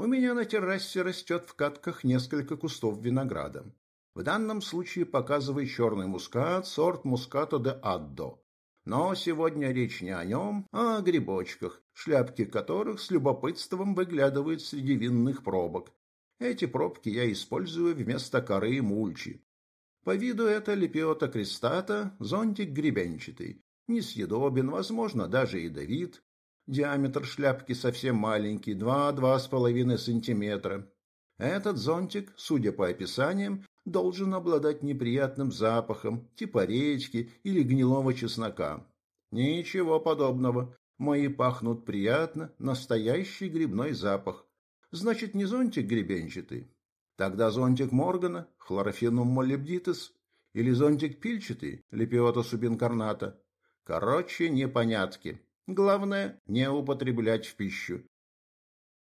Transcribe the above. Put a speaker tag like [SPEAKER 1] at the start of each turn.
[SPEAKER 1] У меня на террасе растет в катках несколько кустов винограда. В данном случае показывай черный мускат, сорт муската де Аддо. Но сегодня речь не о нем, а о грибочках, шляпки которых с любопытством выглядывают среди винных пробок. Эти пробки я использую вместо коры и мульчи. По виду это лепиота крестата, зонтик гребенчатый, несъедобен, возможно, даже ядовит, Диаметр шляпки совсем маленький, два-два с половиной сантиметра. Этот зонтик, судя по описаниям, должен обладать неприятным запахом, типа речки или гнилого чеснока. Ничего подобного. Мои пахнут приятно, настоящий грибной запах. Значит, не зонтик гребенчатый. Тогда зонтик Моргана, хлорофенум молибдитис, или зонтик пильчатый, лепиота субинкарната. Короче, непонятки. Главное, не употреблять в пищу.